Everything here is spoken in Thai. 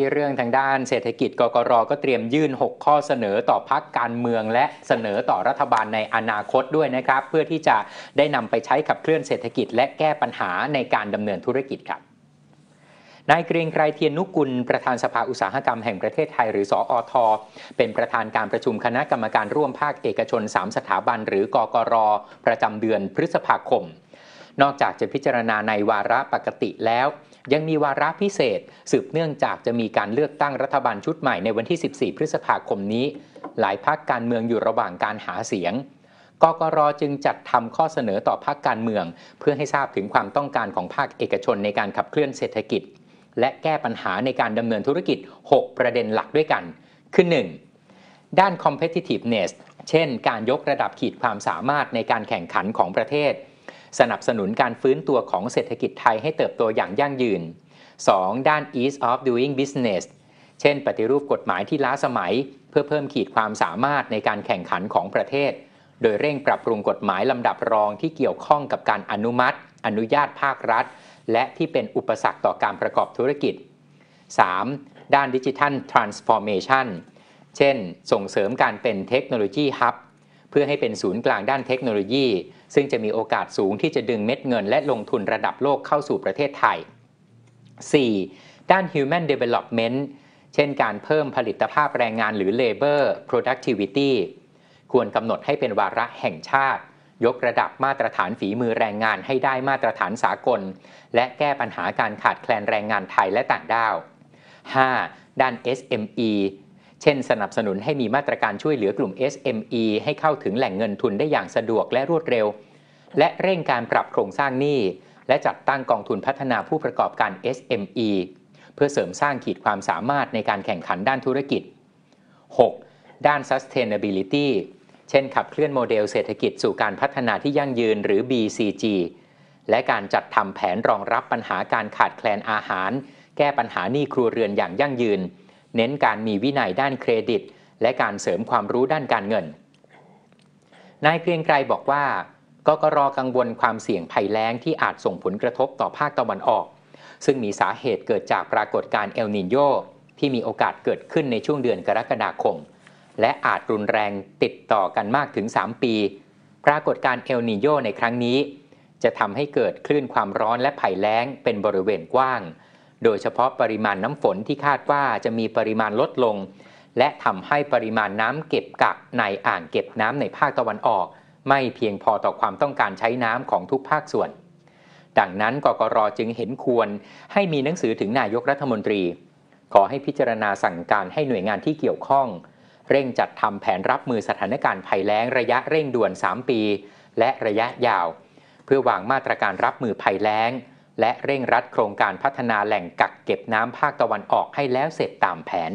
ที่เรื่องทางด้านเศรษฐกิจกกรก็เตรียมยื่น 6 ข้อเสนอต่อพักการเมือง และเสนอต่อรัฐบาลในอนาคตด้วยนะครับ เพื่อที่จะได้นำไปใช้ขับเคลื่อนเศรษฐกิจและแก้ปัญหาในการดำเนินธุรกิจครับนายเกรียงไกรเทียนนุกุลประธานสภาอุตสาหกรรมแห่งประเทศไทยหรือสออท เป็นประธานการประชุมคณะกรรมการร่วมภาคเอกชน 3 สถาบัน หรือกกรประจำเดือนพฤษภาคม นอกจากจะพิจารณาในวาระปกติแล้วยังมีวาระพิเศษสืบเนื่องจากจะมีการเลือกตั้งรัฐบาลชุดใหม่ในวันที่ 14 พฤษภาคมนี้ หลายพักการเมืองอยู่ระหว่างการหาเสียงกกรจึงจัดทำข้อเสนอต่อพักการเมือง เพื่อให้ทราบถึงความต้องการของภาคเอกชนในการขับเคลื่อนเศรษฐกิจ และแก้ปัญหาในการดำเนินธุรกิจ 6 ประเด็นหลักด้วยกัน คือ 1. ด้าน competitiveness เช่น การยกระดับขีดความสามารถในการแข่งขันของประเทศสนับสนุนการฟื้นตัวของเศรษฐกิจไทยให้เติบโตอย่างยั่งยืน 2. ด้าน ease of doing business เช่นปฏิรูปกฎหมายที่ล้าสมัยเพื่อเพิ่มขีดความสามารถในการแข่งขันของประเทศ โดยเร่งปรับปรุงกฎหมายลำดับรองที่เกี่ยวข้องกับการอนุมัติ อนุญาตภาครัฐ และที่เป็นอุปสรรคต่อการประกอบธุรกิจ 3. ด้านดิจิทัลทรานส์ฟอร์เมชันเช่น ส่งเสริมการเป็นเทคโนโลยีฮับเพื่อให้เป็นศูนย์กลางด้านเทคโนโลยี ซึ่งจะมีโอกาสสูงที่จะดึงเม็ดเงินและลงทุนระดับโลกเข้าสู่ประเทศไทย 4. ด้าน Human Development เช่นการเพิ่มผลิตภาพแรงงานหรือ Labor Productivity ควรกำหนดให้เป็นวาระแห่งชาติ ยกระดับมาตรฐานฝีมือแรงงานให้ได้มาตรฐานสากล และแก้ปัญหาการขาดแคลนแรงงานไทยและต่างด้าว 5. ด้าน SME เช่น สนับสนุนให้มีมาตรการช่วยเหลือกลุ่ม SME ให้เข้าถึงแหล่งเงินทุนได้อย่างสะดวกและรวดเร็ว และเร่งการปรับโครงสร้างหนี้และจัดตั้งกองทุนพัฒนาผู้ประกอบการ SME เพื่อเสริมสร้างขีดความสามารถในการแข่งขันด้านธุรกิจ 6. ด้าน sustainability เช่น ขับเคลื่อนโมเดลเศรษฐกิจสู่การพัฒนาที่ยั่งยืนหรือ BCG และการจัดทำแผนรองรับปัญหาการขาดแคลนอาหาร แก้ปัญหาหนี้ครัวเรือนอย่างยั่งยืนเน้นการมีวินัยด้านเครดิต และการเสริมความรู้ด้านการเงิน นายเกรียงไกรบอกว่ากกรกังวลความเสี่ยงภัยแล้งที่อาจส่งผลกระทบต่อภาคตะวันออก ซึ่งมีสาเหตุเกิดจากปรากฏการณ์เอลนินโยที่มีโอกาสเกิดขึ้นในช่วงเดือนกรกฎาคมและอาจรุนแรงติดต่อกันมากถึง 3 ปี ปรากฏการณ์เอลนินโยในครั้งนี้ จะทำให้เกิดคลื่นความร้อนและภัยแล้งเป็นบริเวณกว้างโดยเฉพาะปริมาณน้ำฝนที่คาดว่าจะมีปริมาณลดลง และทำให้ปริมาณน้ำเก็บกัก ในอ่างเก็บน้ำในภาคตะวันออก ไม่เพียงพอต่อความต้องการใช้น้ำของทุกภาคส่วน ดังนั้นกกรจึงเห็นควร ให้มีหนังสือถึงนายกรัฐมนตรี ขอให้พิจารณาสั่งการให้หน่วยงานที่เกี่ยวข้อง เร่งจัดทำแผนรับมือสถานการณ์ภัยแล้งระยะเร่งด่วน 3 ปี และระยะยาว เพื่อวางมาตรการรับมือภัยแล้งและเร่งรัดโครงการพัฒนาแหล่งกักเก็บน้ำภาคตะวันออกให้แล้วเสร็จตามแผน